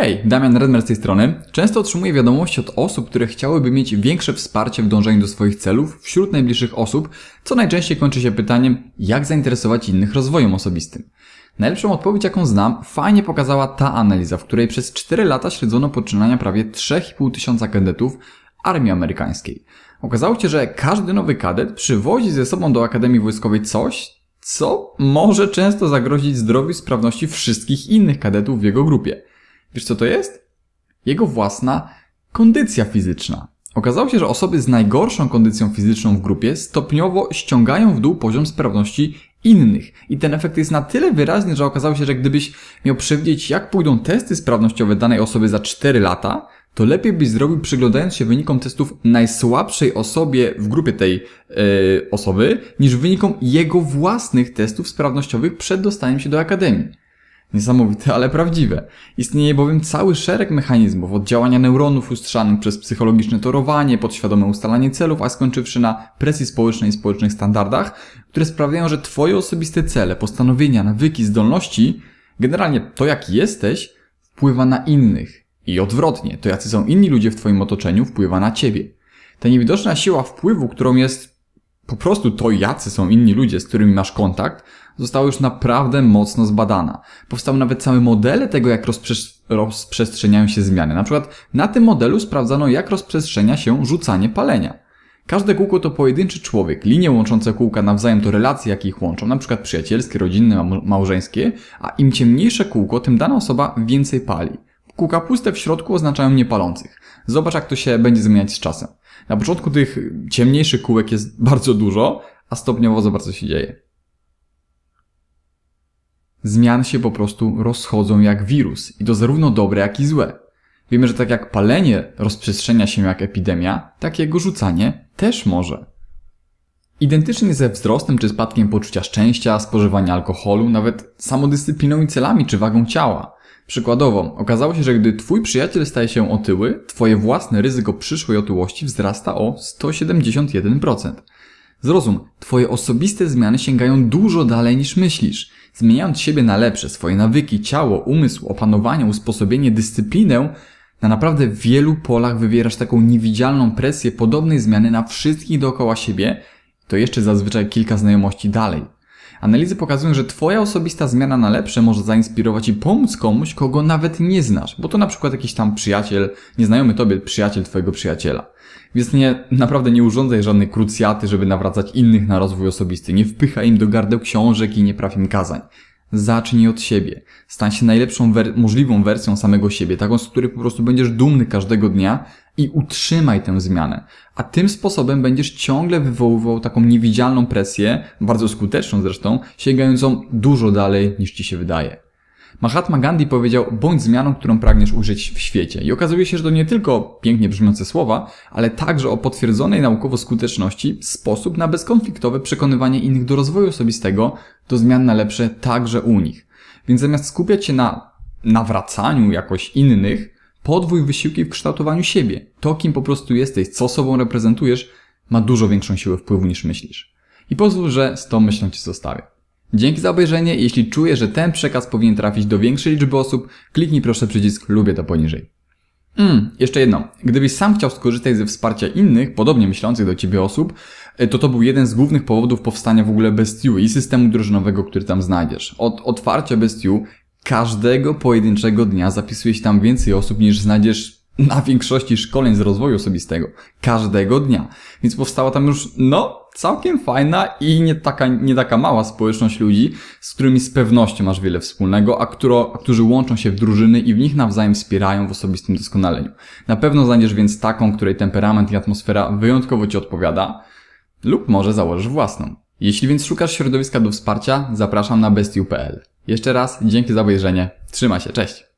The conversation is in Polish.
Hej, Damian Redmer z tej strony. Często otrzymuję wiadomości od osób, które chciałyby mieć większe wsparcie w dążeniu do swoich celów wśród najbliższych osób, co najczęściej kończy się pytaniem, jak zainteresować innych rozwojem osobistym. Najlepszą odpowiedź, jaką znam, fajnie pokazała ta analiza, w której przez 4 lata śledzono poczynania prawie 3,5 tysiąca kadetów armii amerykańskiej. Okazało się, że każdy nowy kadet przywozi ze sobą do Akademii Wojskowej coś, co może często zagrozić zdrowiu i sprawności wszystkich innych kadetów w jego grupie. Wiesz co to jest? Jego własna kondycja fizyczna. Okazało się, że osoby z najgorszą kondycją fizyczną w grupie stopniowo ściągają w dół poziom sprawności innych. I ten efekt jest na tyle wyraźny, że okazało się, że gdybyś miał przewidzieć, jak pójdą testy sprawnościowe danej osoby za 4 lata, to lepiej byś zrobił przyglądając się wynikom testów najsłabszej osobie w grupie tej yy, osoby, niż wynikom jego własnych testów sprawnościowych przed dostaniem się do akademii. Niesamowite, ale prawdziwe. Istnieje bowiem cały szereg mechanizmów, od działania neuronów lustrzanych przez psychologiczne torowanie, podświadome ustalanie celów, a skończywszy na presji społecznej i społecznych standardach, które sprawiają, że Twoje osobiste cele, postanowienia, nawyki, zdolności, generalnie to jaki jesteś, wpływa na innych. I odwrotnie, to jacy są inni ludzie w Twoim otoczeniu, wpływa na Ciebie. Ta niewidoczna siła wpływu, którą jest po prostu to, jacy są inni ludzie, z którymi masz kontakt, zostało już naprawdę mocno zbadana. Powstały nawet całe modele tego, jak rozprze- rozprzestrzeniają się zmiany. Na przykład na tym modelu sprawdzano, jak rozprzestrzenia się rzucanie palenia. Każde kółko to pojedynczy człowiek. Linie łączące kółka nawzajem to relacje, jakie ich łączą, na przykład przyjacielskie, rodzinne, małżeńskie, a im ciemniejsze kółko, tym dana osoba więcej pali. Kółka puste w środku oznaczają niepalących. Zobacz, jak to się będzie zmieniać z czasem. Na początku tych ciemniejszych kółek jest bardzo dużo, a stopniowo za bardzo się dzieje. Zmian się po prostu rozchodzą jak wirus i to zarówno dobre jak i złe. Wiemy, że tak jak palenie rozprzestrzenia się jak epidemia, tak jego rzucanie też może. Identycznie ze wzrostem czy spadkiem poczucia szczęścia, spożywania alkoholu, nawet samodyscypliną i celami czy wagą ciała. Przykładowo, okazało się, że gdy Twój przyjaciel staje się otyły, Twoje własne ryzyko przyszłej otyłości wzrasta o 171%. Zrozum, Twoje osobiste zmiany sięgają dużo dalej niż myślisz. Zmieniając siebie na lepsze, swoje nawyki, ciało, umysł, opanowanie, usposobienie, dyscyplinę, na naprawdę wielu polach wywierasz taką niewidzialną presję podobnej zmiany na wszystkich dookoła siebie, to jeszcze zazwyczaj kilka znajomości dalej. Analizy pokazują, że Twoja osobista zmiana na lepsze może zainspirować i pomóc komuś, kogo nawet nie znasz, bo to na przykład jakiś tam przyjaciel, nieznajomy Tobie przyjaciel Twojego przyjaciela. Więc nie, naprawdę nie urządzaj żadnej krucjaty, żeby nawracać innych na rozwój osobisty. Nie wpychaj im do gardeł książek i nie praw im kazań. Zacznij od siebie. Stań się najlepszą wer możliwą wersją samego siebie, taką, z której po prostu będziesz dumny każdego dnia, i utrzymaj tę zmianę. A tym sposobem będziesz ciągle wywoływał taką niewidzialną presję, bardzo skuteczną zresztą, sięgającą dużo dalej niż ci się wydaje. Mahatma Gandhi powiedział, bądź zmianą, którą pragniesz użyć w świecie. I okazuje się, że to nie tylko pięknie brzmiące słowa, ale także o potwierdzonej naukowo skuteczności sposób na bezkonfliktowe przekonywanie innych do rozwoju osobistego, do zmian na lepsze także u nich. Więc zamiast skupiać się na nawracaniu jakoś innych, podwój wysiłki w kształtowaniu siebie. To, kim po prostu jesteś, co sobą reprezentujesz, ma dużo większą siłę wpływu niż myślisz. I pozwól, że z tą myślą Cię zostawię. Dzięki za obejrzenie. Jeśli czujesz, że ten przekaz powinien trafić do większej liczby osób, kliknij proszę przycisk lubię to poniżej. Mm, jeszcze jedno. Gdybyś sam chciał skorzystać ze wsparcia innych, podobnie myślących do Ciebie osób, e, to to był jeden z głównych powodów powstania w ogóle Bestiu i systemu drużynowego, który tam znajdziesz. Od otwarcia Bestiu każdego pojedynczego dnia zapisuje się tam więcej osób niż znajdziesz na większości szkoleń z rozwoju osobistego. Każdego dnia. Więc powstała tam już, no, całkiem fajna i nie taka, nie taka mała społeczność ludzi, z którymi z pewnością masz wiele wspólnego, a, któro, a którzy łączą się w drużyny i w nich nawzajem wspierają w osobistym doskonaleniu. Na pewno znajdziesz więc taką, której temperament i atmosfera wyjątkowo Ci odpowiada, lub może założysz własną. Jeśli więc szukasz środowiska do wsparcia, zapraszam na bestiu.pl. Jeszcze raz dzięki za obejrzenie. Trzyma się, cześć!